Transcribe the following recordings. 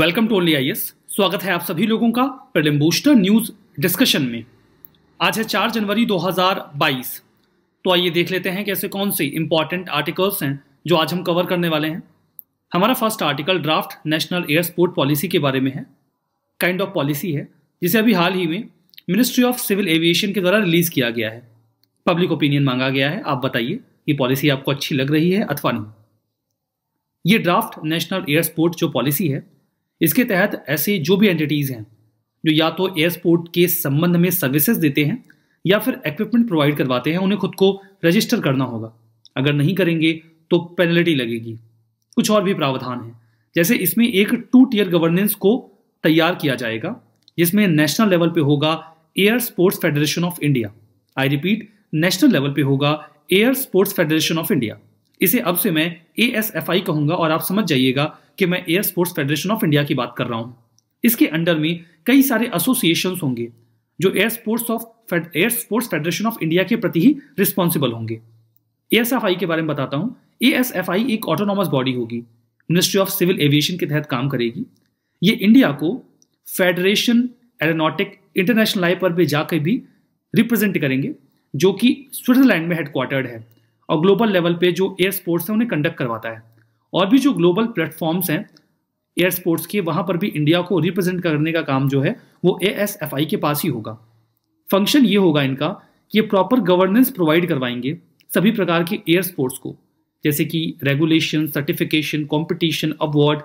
welcome to only I स्वागत है आप सभी लोगों का प्रलिम बूस्टर न्यूज़ डिस्कशन में आज है 4 जनवरी 2022 तो आइए देख लेते हैं कैसे कौन से इंपॉर्टेंट आर्टिकल्स हैं जो आज हम कवर करने वाले हैं हमारा first article draft national airport policy के बारे में है काइंड ऑफ पॉलिसी है जिसे अभी हाल ही में मिनिस्ट्री ऑफ सिविल एविएशन के द्वारा रिलीज़ किया गया है पब्लिक ओपिनियन मांगा गया है आप बताइए ये पॉलिसी आपको अच्छी लग रही है अथवा नहीं ये ड्राफ्ट नेशनल एयरपोर्ट जो पॉलिसी है इसके तहत ऐसे जो भी एंटिटीज़ हैं जो या तो एयरपोर्ट के संबंध में सर्विसेज देते हैं या फिर इक्विपमेंट प्रोवाइड करवाते हैं उन्हें खुद को रजिस्टर करना होगा अगर नहीं करेंगे तो पेनल्टी लगेगी कुछ और भी प्रावधान है जैसे इसमें एक टू टीयर गवर्नेंस को तैयार किया जाएगा जिसमें नेशनल लेवल पे होगा air sports federation of India I repeat national level पे होगा air sports federation of India इसे अब से मैं ए एस एफ आई कहूंगा और आप समझ जाइएगा कि मैं air sports federation of India की बात कर रहा हूँ इसके अंडर में कई सारे एसोसिएशन होंगे जो air sports of air sports federation of India के प्रति ही रिस्पॉन्सिबल होंगे ए के बारे में बताता हूँ ए एक ऑटोनॉमस बॉडी होगी मिनिस्ट्री ऑफ सिविल एविएशन के तहत काम करेगी ये इंडिया को फेडरेशन एरोनॉटिक इंटरनेशनल लाइव पर भी जाकर भी रिप्रेजेंट करेंगे जो कि स्विट्जरलैंड में हेडक्वार्टर्ड है और ग्लोबल लेवल पे जो एयर स्पोर्ट्स है उन्हें कंडक्ट करवाता है और भी जो ग्लोबल प्लेटफॉर्म्स हैं एयर स्पोर्ट्स के वहाँ पर भी इंडिया को रिप्रेजेंट करने का काम जो है वो ए के पास ही होगा फंक्शन ये होगा इनका कि ये प्रॉपर गवर्नेंस प्रोवाइड करवाएंगे सभी प्रकार के एयर स्पोर्ट्स को जैसे कि regulation certification competition award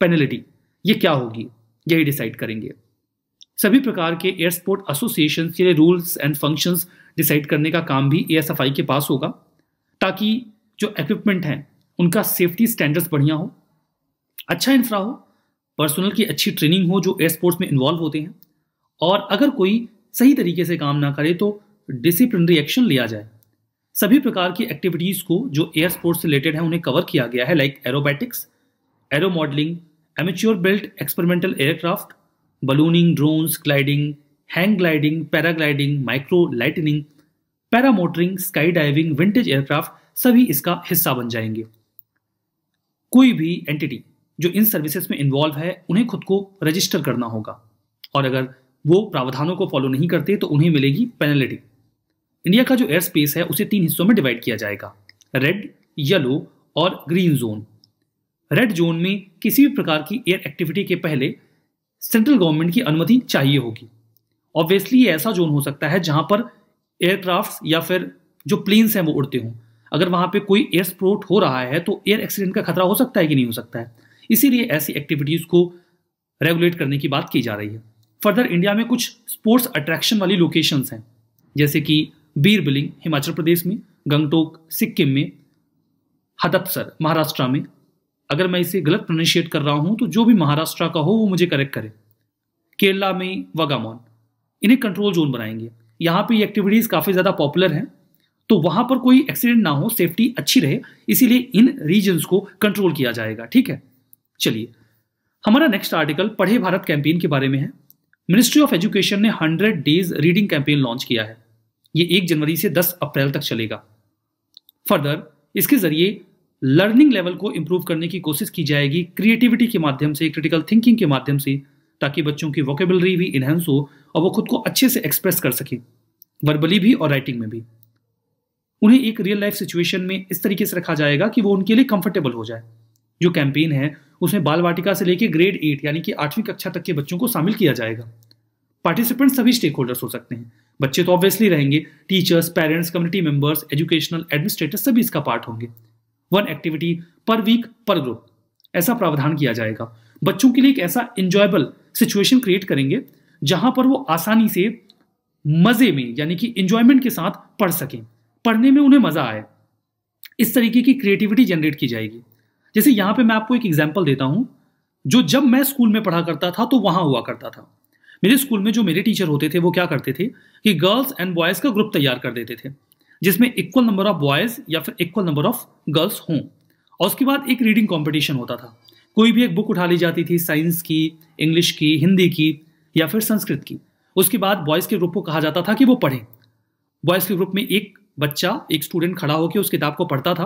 penalty ये क्या होगी यही डिसाइड करेंगे सभी प्रकार के एयर स्पोर्ट एसोसिएशन के लिए रूल्स एंड फंक्शंस डिसाइड करने का काम भी ए के पास होगा ताकि जो इक्विपमेंट हैं उनका सेफ्टी स्टैंडर्ड्स बढ़िया हो अच्छा इंफ्रा हो पर्सनल की अच्छी ट्रेनिंग हो जो एयर स्पोर्ट्स में इन्वॉल्व होते हैं और अगर कोई सही तरीके से काम ना करे तो डिसिप्लिनरी एक्शन लिया जाए सभी प्रकार की एक्टिविटीज़ को जो एयर स्पोर्ट्स से रिलेटेड है उन्हें कवर किया गया है like aerobatics aero modelling amateur built experimental aircraft ballooning drones gliding hang gliding paragliding micro lightning paramotoring sky diving vintage aircraft सभी इसका हिस्सा बन जाएंगे कोई भी एंटिटी जो इन सर्विसेज में इन्वॉल्व है उन्हें खुद को रजिस्टर करना होगा और अगर वो प्रावधानों को फॉलो नहीं करते तो उन्हें मिलेगी पेनल्टी इंडिया का जो एयर स्पेस है उसे तीन हिस्सों में डिवाइड किया जाएगा रेड येलो और ग्रीन जोन रेड जोन में किसी भी प्रकार की एयर एक्टिविटी के पहले सेंट्रल गवर्नमेंट की अनुमति चाहिए होगी ऑब्वियसली ये ऐसा जोन हो सकता है जहां पर एयरक्राफ्ट या फिर जो प्लेन्स हैं वो उड़ते हों अगर वहाँ पे कोई एयर स्प्रोट हो रहा है तो एयर एक्सीडेंट का खतरा हो सकता है कि नहीं हो सकता है इसीलिए ऐसी एक्टिविटीज़ को रेगुलेट करने की बात की जा रही है फर्दर इंडिया में कुछ स्पोर्ट्स अट्रैक्शन वाली लोकेशन हैं जैसे कि बीर बिलिंग हिमाचल प्रदेश में गंगटोक सिक्किम में हदपसर महाराष्ट्र में अगर मैं इसे गलत प्रोनाशिएट कर रहा हूँ तो जो भी महाराष्ट्र का हो वो मुझे करेक्ट करे केरला में वगामोन इन्हें कंट्रोल जोन बनाएंगे यहाँ पे ये एक्टिविटीज़ काफ़ी ज़्यादा पॉपुलर हैं तो वहां पर कोई एक्सीडेंट ना हो सेफ्टी अच्छी रहे इसीलिए इन रीजन को कंट्रोल किया जाएगा ठीक है चलिए हमारा नेक्स्ट आर्टिकल पढ़े भारत कैंपेन के बारे में है मिनिस्ट्री ऑफ एजुकेशन ने hundred days reading campaign launch किया है ये एक जनवरी से दस अप्रैल तक चलेगा फर्दर इसके जरिए लर्निंग लेवल को इम्प्रूव करने की कोशिश की जाएगी क्रिएटिविटी के माध्यम से क्रिटिकल थिंकिंग के माध्यम से ताकि बच्चों की वोकेबलरी भी इन्हेंस हो और वो खुद को अच्छे से एक्सप्रेस कर सके वर्बली भी और राइटिंग में भी उन्हें एक रियल लाइफ सिचुएशन में इस तरीके से रखा जाएगा कि वो उनके लिए कंफर्टेबल हो जाए जो कैंपेन है उसमें बाल वाटिका से लेकर ग्रेड एट यानी कि आठवीं कक्षा तक के बच्चों को शामिल किया जाएगा पार्टिसिपेंट सभी स्टेक होल्डर्स हो सकते हैं बच्चे तो ऑब्वियसली रहेंगे teachers parents community members educational administrator सभी इसका पार्ट होंगे one activity per week per group ऐसा प्रावधान किया जाएगा बच्चों के लिए एक ऐसा इंजॉयबल सिचुएशन क्रिएट करेंगे जहां पर वो आसानी से मजे में यानी कि इंजॉयमेंट के साथ पढ़ सकें पढ़ने में उन्हें मज़ा आए इस तरीके की क्रिएटिविटी जनरेट की जाएगी जैसे यहाँ पे मैं आपको एक एग्जाम्पल देता हूँ जो जब मैं स्कूल में पढ़ा करता था तो वहाँ हुआ करता था मेरे स्कूल में जो मेरे टीचर होते थे वो क्या करते थे कि गर्ल्स एंड बॉयज़ का ग्रुप तैयार कर देते थे जिसमें इक्वल नंबर ऑफ बॉयज़ या फिर इक्वल नंबर ऑफ गर्ल्स हों और उसके बाद एक रीडिंग कॉम्पिटिशन होता था कोई भी एक बुक उठा ली जाती थी साइंस की इंग्लिश की हिंदी की या फिर संस्कृत की उसके बाद बॉयज़ के ग्रुप को कहा जाता था कि वो पढ़ें बॉयज़ के ग्रुप में एक बच्चा एक स्टूडेंट खड़ा होकर उस किताब को पढ़ता था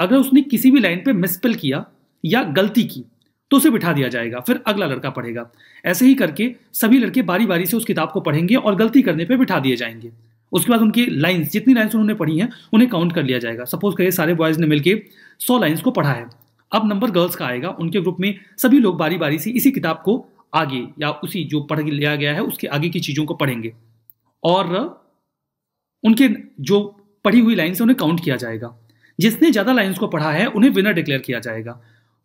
अगर उसने किसी भी लाइन पर मिसपेल किया या गलती की तो उसे बिठा दिया जाएगा फिर अगला लड़का पढ़ेगा ऐसे ही करके सभी लड़के बारी बारी से उस किताब को पढ़ेंगे और गलती करने पर बिठा दिए जाएंगे उसके बाद उनकी लाइन्स जितनी लाइन्स उन्होंने पढ़ी हैं उन्हें काउंट कर लिया जाएगा सपोज करिए सारे बॉयज़ ने मिलकर सौ लाइन्स को पढ़ा है अब नंबर गर्ल्स का आएगा उनके ग्रुप में सभी लोग बारी बारी से इसी किताब को आगे या उसी जो पढ़ लिया गया है उसके आगे की चीज़ों को पढ़ेंगे और उनके जो पढ़ी हुई लाइन्स उन्हें काउंट किया जाएगा जिसने ज़्यादा लाइन्स को पढ़ा है उन्हें विनर डिक्लेयर किया जाएगा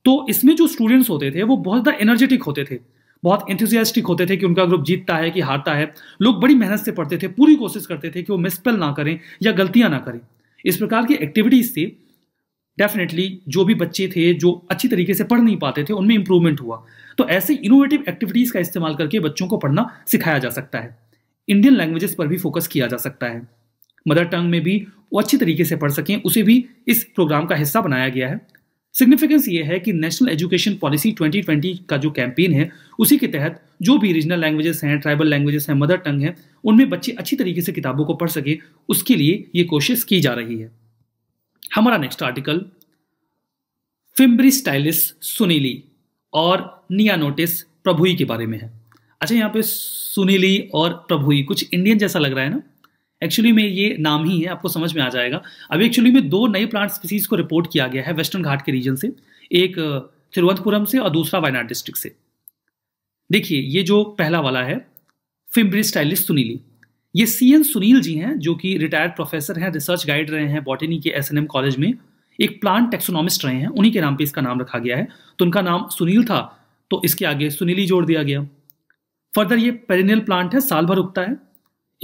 तो इसमें जो स्टूडेंट्स होते थे वो बहुत ज़्यादा एनर्जेटिक होते थे बहुत एंथुजियास्टिक होते थे कि उनका ग्रुप जीतता है कि हारता है लोग बड़ी मेहनत से पढ़ते थे पूरी कोशिश करते थे कि वो मिसपेल ना करें या गलतियां ना करें इस प्रकार की एक्टिविटीज़ से डेफिनेटली जो भी बच्चे थे जो अच्छी तरीके से पढ़ नहीं पाते थे उनमें इंप्रूवमेंट हुआ तो ऐसे इनोवेटिव एक्टिविटीज़ का इस्तेमाल करके बच्चों को पढ़ना सिखाया जा सकता है इंडियन लैंग्वेजेस पर भी फोकस किया जा सकता है मदर टंग में भी वो अच्छी तरीके से पढ़ सकें उसे भी इस प्रोग्राम का हिस्सा बनाया गया है सिग्निफिकेंस ये है कि नेशनल एजुकेशन पॉलिसी 2020 का जो कैंपेन है उसी के तहत जो भी रीजनल लैंग्वेजेस हैं ट्राइबल लैंग्वेजेस हैं मदर टंग हैं उनमें बच्चे अच्छी तरीके से किताबों को पढ़ सकें उसके लिए ये कोशिश की जा रही है हमारा नेक्स्ट आर्टिकल फिम्ब्री स्टाइलिस सुनीली और निया नोटिस प्रभुई के बारे में है अच्छा यहाँ पे सुनीली और प्रभुई कुछ इंडियन जैसा लग रहा है ना एक्चुअली में ये नाम ही है आपको समझ में आ जाएगा अभी एक्चुअली में दो नए प्लांट स्पीसीज को रिपोर्ट किया गया है वेस्टर्न घाट के रीजन से एक तिरुवनंतपुरम से और दूसरा वायनाड डिस्ट्रिक्ट से देखिए ये जो पहला वाला है फिम्ब्री स्टाइलिस सुनीली ये सी एन सुनील जी हैं जो कि रिटायर्ड प्रोफेसर हैं रिसर्च गाइड रहे हैं बॉटनी के एस एन एम कॉलेज में एक प्लांट टेक्सोनॉमिस्ट रहे हैं उन्हीं के नाम पे इसका नाम रखा गया है तो उनका नाम सुनील था तो इसके आगे सुनीली जोड़ दिया गया फर्दर ये पेरिनियल प्लांट है साल भर उगता है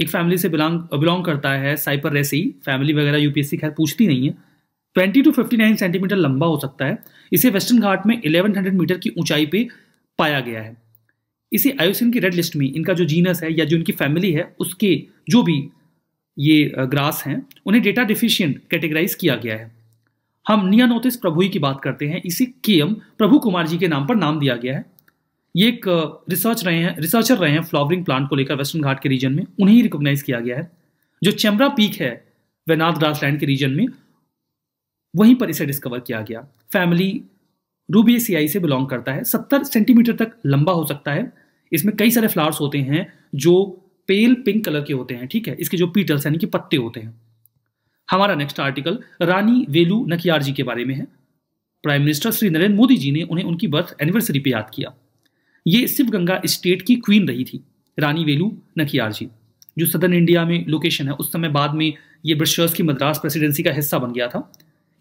एक फैमिली से बिलोंग बिलोंग करता है साइपर रेसी फैमिली वगैरह यूपीएससी खैर पूछती नहीं है 20 टू 59 सेंटीमीटर लंबा हो सकता है इसे वेस्टर्न घाट में 1100 मीटर की ऊंचाई पे पाया गया है इसे आयोसिन की रेड लिस्ट में इनका जो जीनस है या जो इनकी फैमिली है उसके जो भी ये ग्रास हैं उन्हें डेटा डिफिशियंट कैटेगराइज किया गया है हम नियानोतिस प्रभु की बात करते हैं इसे के एम प्रभु कुमार जी के नाम पर नाम दिया गया है ये एक रिसर्च रहे हैं रिसर्चर रहे हैं फ्लावरिंग प्लांट को लेकर वेस्टर्न घाट के रीजन में उन्हें रिकॉग्नाइज किया गया है जो चमरा पीक है वेनाथ ग्रास के रीजन में वहीं पर इसे डिस्कवर किया गया फैमिली रूबिएसीआई से बिलोंग करता है सत्तर सेंटीमीटर तक लंबा हो सकता है इसमें कई सारे फ्लावर्स होते हैं जो पेल पिंक कलर के होते हैं ठीक है इसके जो पीटल्स यानी कि पत्ते होते हैं हमारा नेक्स्ट आर्टिकल रानी वेलू नकियार जी के बारे में है प्राइम मिनिस्टर श्री नरेंद्र मोदी जी ने उन्हें उनकी बर्थ एनिवर्सरी पे याद किया ये शिव गंगा स्टेट की क्वीन रही थी रानी वेलू नखियार जी जो सदर्न इंडिया में लोकेशन है उस समय बाद में ये ब्रिटिशर्स की मद्रास प्रेसिडेंसी का हिस्सा बन गया था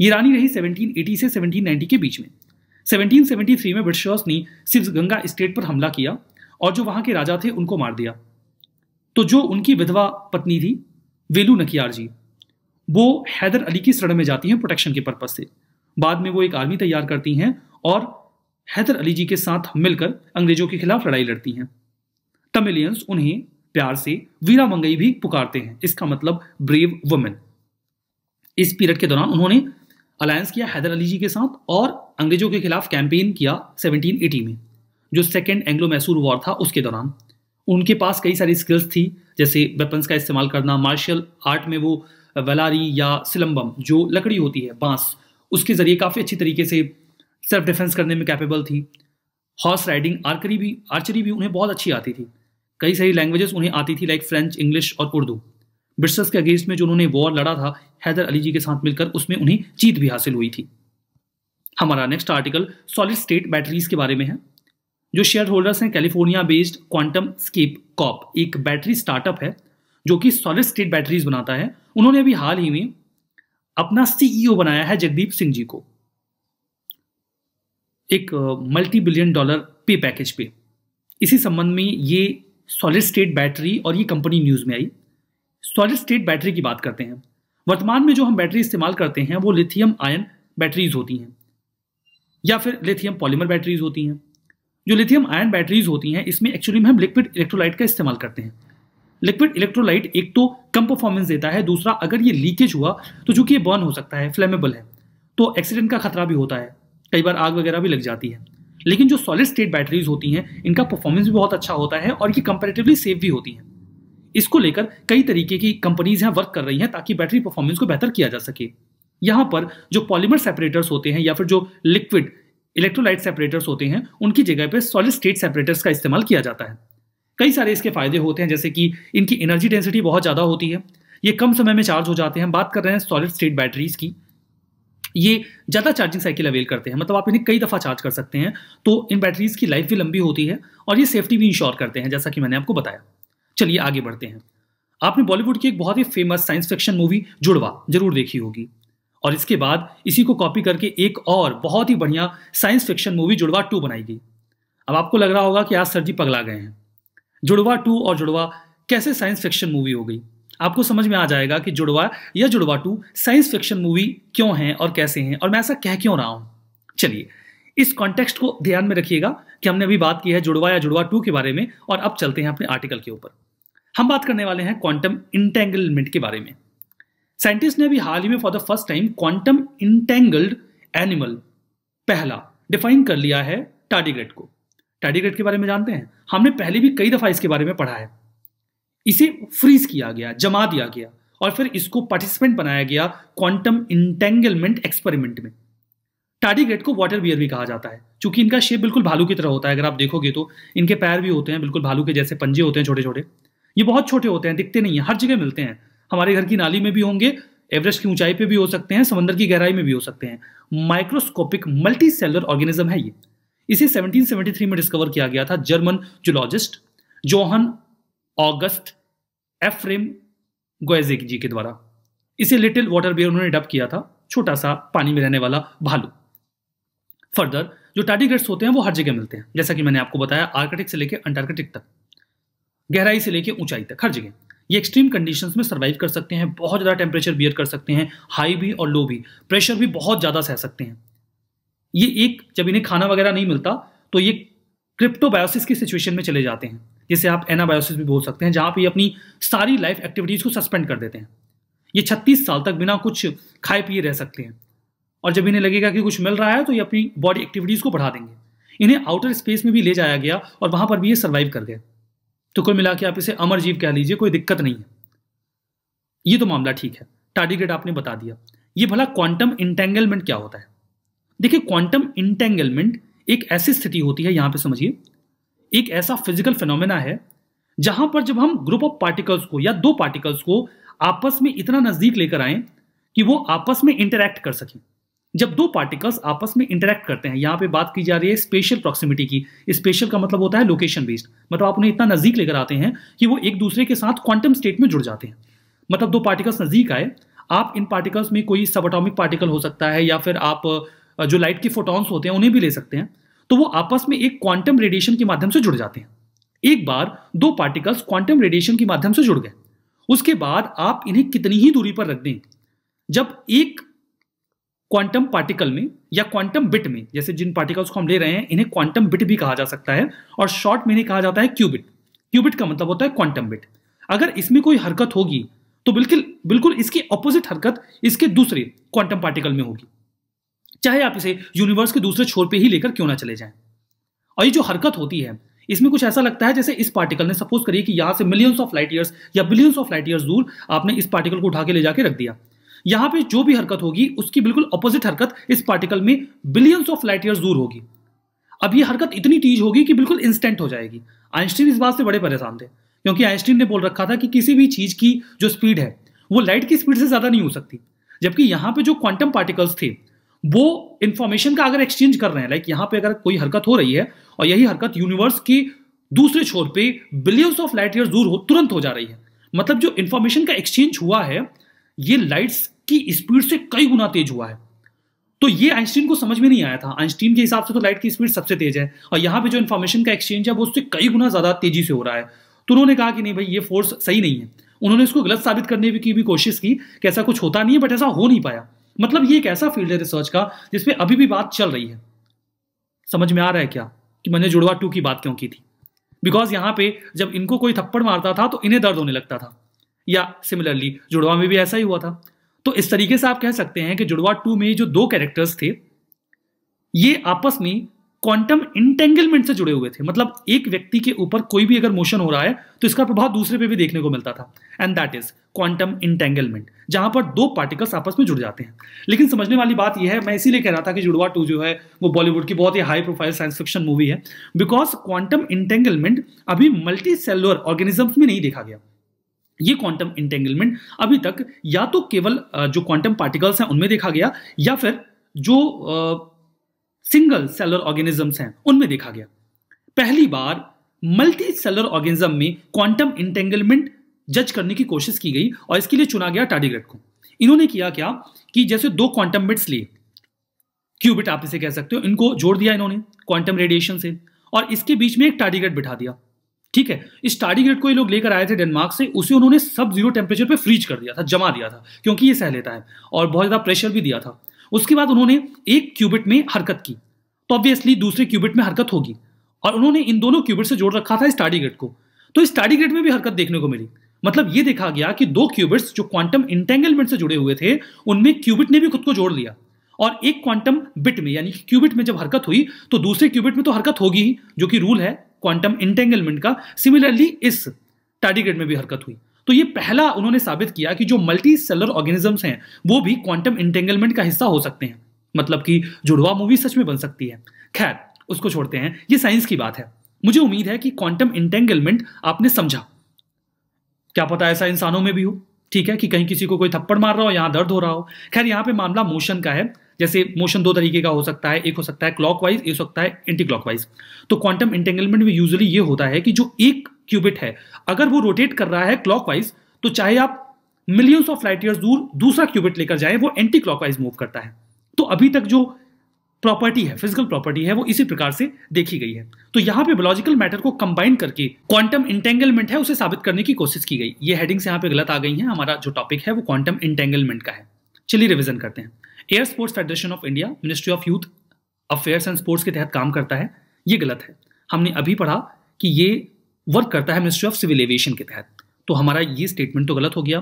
ये रानी रही 1780 से 1790 के बीच में 1773 में ब्रिटिशर्स ने शिव गंगा स्टेट पर हमला किया और जो वहाँ के राजा थे उनको मार दिया तो जो उनकी विधवा पत्नी थी वेलू नखियार जी वो हैदर अली की शरण में जाती हैं प्रोटेक्शन के पर्पज से बाद में वो एक आर्मी तैयार करती हैं और हैदर अली जी के साथ मिलकर अंग्रेजों के खिलाफ लड़ाई लड़ती हैं तमिलियंस उन्हें प्यार से वीरा मंगई भी पुकारते हैं इसका मतलब ब्रेव वुमेन इस पीरियड के दौरान उन्होंने अलायंस किया हैदर अली जी के साथ और अंग्रेजों के खिलाफ कैंपेन किया 1780 में जो सेकेंड एंग्लो मैसूर वॉर था उसके दौरान उनके पास कई सारी स्किल्स थी जैसे वेपन्स का इस्तेमाल करना मार्शल आर्ट में वो वेलारी या सिलम्बम जो लकड़ी होती है बांस उसके ज़रिए काफ़ी अच्छी तरीके से सेल्फ डिफेंस करने में कैपेबल थी हॉर्स राइडिंग आर्करी भी आर्चरी भी उन्हें बहुत अच्छी आती थी कई सारी लैंग्वेजेस उन्हें आती थी लाइक फ्रेंच इंग्लिश और उर्दू ब्रिटिश के अगेंस्ट में जो उन्होंने वॉर लड़ा था हैदर अली जी के साथ मिलकर उसमें उन्हें जीत भी हासिल हुई थी हमारा next article solid state batteries के बारे में है जो शेयर होल्डर्स हैं California based QuantumScape corp एक बैटरी स्टार्टअप है जो कि सॉलिड स्टेट बैटरीज बनाता है उन्होंने अभी हाल ही में अपना सीईओ बनाया है जगदीप सिंह जी को एक multi billion dollar pay package पे इसी संबंध में ये सॉलिड स्टेट बैटरी और ये कंपनी न्यूज़ में आई सॉलिड स्टेट बैटरी की बात करते हैं वर्तमान में जो हम बैटरी इस्तेमाल करते हैं वो लिथियम आयन बैटरीज होती हैं या फिर लिथियम पॉलीमर बैटरीज होती हैं जो लिथियम आयन बैटरीज होती हैं इसमें एक्चुअली में हम लिक्विड इलेक्ट्रोलाइट का इस्तेमाल करते हैं लिक्विड इलेक्ट्रोलाइट एक तो कम परफॉर्मेंस देता है दूसरा अगर ये लीकेज हुआ तो चूंकि ये बर्न हो सकता है फ्लेमेबल है तो एक्सीडेंट का खतरा भी होता है कई बार आग वगैरह भी लग जाती है लेकिन जो सॉलिड स्टेट बैटरीज होती हैं इनका परफॉर्मेंस भी बहुत अच्छा होता है और ये कंपेरेटिवली सेफ भी होती हैं इसको लेकर कई तरीके की कंपनीज यहाँ वर्क कर रही हैं ताकि बैटरी परफॉर्मेंस को बेहतर किया जा सके यहाँ पर जो पॉलीमर सेपरेटर्स होते हैं या फिर जो लिक्विड इलेक्ट्रोलाइट सेपरेटर्स होते हैं उनकी जगह पर सॉलिड स्टेट सेपरेटर्स का इस्तेमाल किया जाता है कई सारे इसके फायदे होते हैं जैसे कि इनकी एनर्जी डेंसिटी बहुत ज़्यादा होती है ये कम समय में चार्ज हो जाते हैं बात कर रहे हैं सॉलिड स्टेट बैटरीज की ये ज़्यादा चार्जिंग साइकिल अवेल करते हैं मतलब आप इन्हें कई दफ़ा चार्ज कर सकते हैं तो इन बैटरीज़ की लाइफ भी लंबी होती है और ये सेफ्टी भी इंश्योर करते हैं जैसा कि मैंने आपको बताया चलिए आगे बढ़ते हैं आपने बॉलीवुड की एक बहुत ही famous science fiction movie Judwaa जरूर देखी होगी और इसके बाद इसी को कॉपी करके एक और बहुत ही बढ़िया science fiction movie Judwaa two बनाई गई अब आपको लग रहा होगा कि आज सर जी पगला गए हैं जुड़वा टू और जुड़वा कैसे साइंस फिक्शन मूवी हो गई आपको समझ में आ जाएगा कि जुड़वा या जुड़वा टू साइंस फिक्शन मूवी क्यों है और कैसे हैं और मैं ऐसा कह क्यों रहा हूं चलिए इस कॉन्टेक्स्ट को ध्यान में रखिएगा कि हमने अभी बात की है जुड़वा या जुड़वा टू के बारे में और अब चलते हैं अपने आर्टिकल के ऊपर हम बात करने वाले हैं क्वांटम इंटेंगलमेंट के बारे में साइंटिस्ट ने अभी हाल ही में for the first time quantum entangled animal पहला डिफाइन कर लिया है टाडीग्रेट को टाडीग्रेट के बारे में जानते हैं हमने पहले भी कई दफा इसके बारे में पढ़ा है इसे फ्रीज किया गया जमा दिया गया और फिर इसको पार्टिसिपेंट बनाया गया क्वांटम इंटेंगलमेंट एक्सपेरिमेंट में टाडीग्रेड को वाटर बियर भी कहा जाता है क्योंकि इनका शेप बिल्कुल भालू की तरह होता है अगर आप देखोगे तो इनके पैर भी होते हैं बिल्कुल भालू के जैसे पंजे होते हैं छोटे छोटे ये बहुत छोटे होते हैं दिखते नहीं है हर जगह मिलते हैं हमारे घर की नाली में भी होंगे एवरेस्ट की ऊंचाई पर भी हो सकते हैं समंदर की गहराई में भी हो सकते हैं माइक्रोस्कोपिक मल्टी सेलर ऑर्गेनिज्म है ये इसे 1773 में डिस्कवर किया गया था German zoologist Johann August Ephraim Goeze ji के द्वारा इसे लिटिल वाटर बियर उन्होंने डब किया था छोटा सा पानी में रहने वाला भालू फर्दर जो टार्डिग्रेड्स होते हैं वो हर जगह मिलते हैं जैसा कि मैंने आपको बताया आर्कटिक से लेकर अंटार्कटिक तक गहराई से लेकर ऊंचाई तक हर जगह ये एक्सट्रीम कंडीशंस में सर्वाइव कर सकते हैं बहुत ज़्यादा टेम्परेचर बियर कर सकते हैं हाई भी और लो भी प्रेशर भी बहुत ज़्यादा सह सकते हैं ये एक जब इन्हें खाना वगैरह नहीं मिलता तो ये क्रिप्टोबायोसिस की सिचुएशन में चले जाते हैं जिसे आप एनाबायोसिस भी बोल सकते हैं जहाँ पर अपनी सारी लाइफ एक्टिविटीज़ को सस्पेंड कर देते हैं ये छत्तीस साल तक बिना कुछ खाए पिए रह सकते हैं और जब इन्हें लगेगा कि कुछ मिल रहा है तो ये अपनी बॉडी एक्टिविटीज़ को बढ़ा देंगे इन्हें आउटर स्पेस में भी ले जाया गया और वहाँ पर भी ये सर्वाइव कर गए तो कुल मिला के आप इसे अमर जीव कह लीजिए कोई दिक्कत नहीं है ये तो मामला ठीक है टार्डिग्रेड आपने बता दिया ये भला क्वांटम इंटेंगलमेंट क्या होता है देखिए क्वांटम इंटेंगलमेंट एक ऐसी स्थिति होती है यहाँ पर समझिए एक ऐसा फिजिकल फिनोमेना है जहां पर जब हम ग्रुप ऑफ पार्टिकल्स को या दो पार्टिकल्स को आपस में इतना नजदीक लेकर आए कि वो आपस में इंटरेक्ट कर सकें जब दो पार्टिकल्स आपस में इंटरेक्ट करते हैं यहां पे बात की जा रही है स्पेशल प्रॉक्सिमिटी की स्पेशल का मतलब होता है लोकेशन बेस्ड मतलब आप उन्हें इतना नजदीक लेकर आते हैं कि वो एक दूसरे के साथ क्वांटम स्टेट में जुड़ जाते हैं मतलब दो पार्टिकल्स नजदीक आए आप इन पार्टिकल्स में कोई सबअटोमिक पार्टिकल हो सकता है या फिर आप जो लाइट के फोटॉन्स होते हैं उन्हें भी ले सकते हैं तो वो आपस में एक क्वांटम रेडिएशन के माध्यम से जुड़ जाते हैं एक बार दो पार्टिकल्स क्वांटम रेडिएशन के माध्यम से जुड़ गए उसके बाद आप इन्हें कितनी ही दूरी पर रख दें जब एक क्वांटम पार्टिकल में या क्वांटम बिट में जैसे जिन पार्टिकल्स को हम ले रहे हैं इन्हें क्वांटम बिट भी कहा जा सकता है और शॉर्ट में इन्हें कहा जाता है क्यूबिट क्यूबिट का मतलब होता है क्वांटम बिट अगर इसमें कोई हरकत होगी तो बिल्कुल बिल्कुल इसकी अपोजिट हरकत इसके दूसरे क्वांटम पार्टिकल में होगी चाहे आप इसे यूनिवर्स के दूसरे छोर पे ही लेकर क्यों ना चले जाएं और ये जो हरकत होती है इसमें कुछ ऐसा लगता है जैसे इस पार्टिकल ने सपोज करिए कि यहाँ से मिलियंस ऑफ लाइट ईयर्स या बिलियंस ऑफ लाइट ईयर्स दूर आपने इस पार्टिकल को उठा के ले जाके रख दिया यहाँ पे जो भी हरकत होगी उसकी बिल्कुल अपोजिट हरकत इस पार्टिकल में बिलियंस ऑफ लाइट ईयर्स दूर होगी अब ये हरकत इतनी तेज होगी कि बिल्कुल इंस्टेंट हो जाएगी आइंस्टीन इस बात से बड़े परेशान थे क्योंकि आइंस्टीन ने बोल रखा था कि किसी भी चीज़ की जो स्पीड है वो लाइट की स्पीड से ज़्यादा नहीं हो सकती जबकि यहाँ पे जो क्वांटम पार्टिकल्स थे वो इंफॉर्मेशन का अगर एक्सचेंज कर रहे हैं लाइक यहां पे अगर कोई हरकत हो रही है और यही हरकत यूनिवर्स की दूसरे छोर पे बिलियंस ऑफ लाइट ईयर दूर हो तुरंत हो जा रही है मतलब जो इंफॉर्मेशन का एक्सचेंज हुआ है ये लाइट्स की स्पीड से कई गुना तेज हुआ है तो ये आइंस्टीन को समझ में नहीं आया था आइंस्टीन के हिसाब से तो लाइट की स्पीड सबसे तेज है और यहां पे जो इन्फॉर्मेशन का एक्सचेंज है वो उससे कई गुना ज्यादा तेजी से हो रहा है तो उन्होंने कहा कि नहीं भाई ये फोर्स सही नहीं है उन्होंने इसको गलत साबित करने की भी कोशिश की कि ऐसा कुछ होता नहीं है बट ऐसा हो नहीं पाया मतलब ये एक ऐसा फील्ड है रिसर्च का जिसमें अभी भी बात चल रही है समझ में आ रहा है क्या कि मैंने जुड़वा टू की बात क्यों की थी बिकॉज यहाँ पे जब इनको कोई थप्पड़ मारता था तो इन्हें दर्द होने लगता था या सिमिलरली जुड़वा में भी ऐसा ही हुआ था तो इस तरीके से आप कह सकते हैं कि जुड़वा टू में जो दो कैरेक्टर्स थे ये आपस में क्वांटम इंटेंगलमेंट से जुड़े हुए थे मतलब एक व्यक्ति के ऊपर कोई भी अगर मोशन हो रहा है तो इसका प्रभाव दूसरे पे भी देखने को मिलता था and that is quantum entanglement जहां पर दो पार्टिकल्स आपस में जुड़ जाते हैं लेकिन समझने वाली बात यह है मैं इसीलिए कह रहा था कि जुड़वा टू जो है वो बॉलीवुड की बहुत ही high profile science fiction movie है बिकॉज क्वांटम इंटेंगलमेंट अभी मल्टी सेलुलर ऑर्गेनिजम्स में नहीं देखा गया ये क्वांटम इंटेंगलमेंट अभी तक या तो केवल जो क्वांटम पार्टिकल्स हैं उनमें देखा गया या फिर जो सिंगल सेलर ऑर्गेनिजम्स हैं उनमें देखा गया पहली बार मल्टी सेलर ऑर्गेनिज्म में क्वांटम इंटेंगलमेंट जज करने की कोशिश की गई और इसके लिए चुना गया टाडीग्रेट को इन्होंने किया क्या कि जैसे दो क्वांटम बिट्स लिए क्यूबिट आप इसे कह सकते हो इनको जोड़ दिया इन्होंने क्वांटम रेडिएशन से और इसके बीच में एक टाडीग्रेट बिठा दिया ठीक है इस टाडीग्रेट को ये लोग लेकर आए थे डेनमार्क से उसे उन्होंने सब जीरो टेम्परेचर पर फ्रीज कर दिया था जमा दिया था क्योंकि ये सह लेता है और बहुत ज़्यादा प्रेशर भी दिया था उसके बाद उन्होंने एक क्यूबिट में हरकत की तो ऑब्वियसली दूसरे क्यूबिट में हरकत होगी और उन्होंने इन दोनों क्यूबिट से जोड़ रखा था स्टाडी ग्रेड को तो स्टाडी ग्रेड में भी हरकत देखने को मिली मतलब ये देखा गया कि दो क्यूबिट्स जो क्वांटम इंटेंगलमेंट से जुड़े हुए थे उनमें क्यूबिट ने भी खुद को जोड़ लिया और एक क्वांटम बिट में यानी कि क्यूबिट में जब हरकत हुई तो दूसरे क्यूबिट में तो हरकत होगी ही जो कि रूल है क्वांटम इंटेंगलमेंट का सिमिलरली इस टाडीग्रेड में भी हरकत हुई तो ये पहला उन्होंने साबित किया कि जो मल्टी सेलर ऑर्गेनिजम्स हैं वो भी क्वांटम इंटेंगलमेंट का हिस्सा हो सकते हैं मतलब कि जुड़वा मूवी सच में बन सकती है खैर उसको छोड़ते हैं ये साइंस की बात है मुझे उम्मीद है कि क्वांटम इंटेंगलमेंट आपने समझा क्या पता ऐसा इंसानों में भी हो ठीक है कि कहीं किसी को कोई थप्पड़ मार रहा हो यहाँ दर्द हो रहा हो खैर यहाँ पे मामला मोशन का है जैसे मोशन दो तरीके का हो सकता है एक हो सकता है क्लॉकवाइज एक हो सकता है एंटी क्लॉकवाइज तो क्वांटम इंटेंगलमेंट में यूजली ये होता है कि जो एक क्यूबिट है अगर वो रोटेट कर रहा है क्लॉकवाइज तो चाहे आप मिलियंस ऑफ लाइट ईयर्स दूर दूसरा क्यूबिट लेकर जाए वो एंटी क्लॉकवाइज मूव करता है तो अभी तक जो प्रॉपर्टी है फिजिकल प्रॉपर्टी है वो इसी प्रकार से देखी गई है तो यहाँ पे बायोलॉजिकल मैटर को कंबाइन करके क्वांटम इंटेंगलमेंट है उसे साबित करने की कोशिश की गई ये हेडिंग्स यहाँ पे गलत आ गई हैं हमारा जो टॉपिक है वो क्वांटम इंटेंगलमेंट का है चलिए रिविजन करते हैं air sports federation of India ministry of youth affairs and sports के तहत काम करता है ये गलत है हमने अभी पढ़ा कि ये वर्क करता है मिनिस्ट्री ऑफ सिविल एविएशन के तहत तो हमारा ये स्टेटमेंट तो गलत हो गया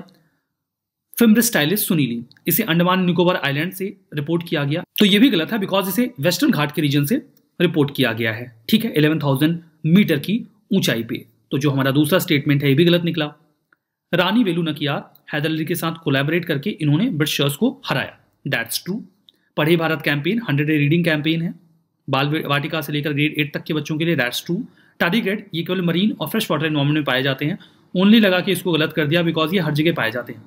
फिल्म स्टाइलिस्ट सुनीली इसे अंडमान निकोबार आइलैंड से रिपोर्ट किया गया तो ये भी गलत है बिकॉज इसे वेस्टर्न घाट के रीजन से रिपोर्ट किया गया है ठीक है इलेवन थाउजेंड मीटर की ऊंचाई पे तो जो हमारा दूसरा स्टेटमेंट है ये भी गलत निकला रानी वेलू नकिया हैदर अली के साथ कोलैबोरेट करके इन्होंने ब्रिटिशर्स को हराया दैट्स ट्रू पढ़े Bharat campaign hundred a reading campaign है बाल वाटिका से लेकर ग्रेड एट तक के बच्चों के लिए दैट्स ट्रू टाडीग्रेड ये केवल मरीन और फ्रेश वाटर इन्वायरमेंट में पाए जाते हैं ओनली लगा कि इसको गलत कर दिया बिकॉज ये हर जगह पाए जाते हैं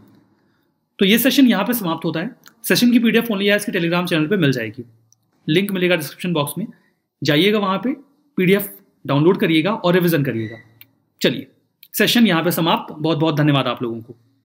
तो ये सेशन यहाँ पर समाप्त होता है सेशन की पी डी एफ ओनली आज इसके टेलीग्राम चैनल पर मिल जाएगी लिंक मिलेगा डिस्क्रिप्शन बॉक्स में जाइएगा वहाँ डी पीडीएफ डाउनलोड करिएगा और रिविजन करिएगा चलिए सेशन यहाँ पे समाप्त बहुत बहुत धन्यवाद आप लोगों को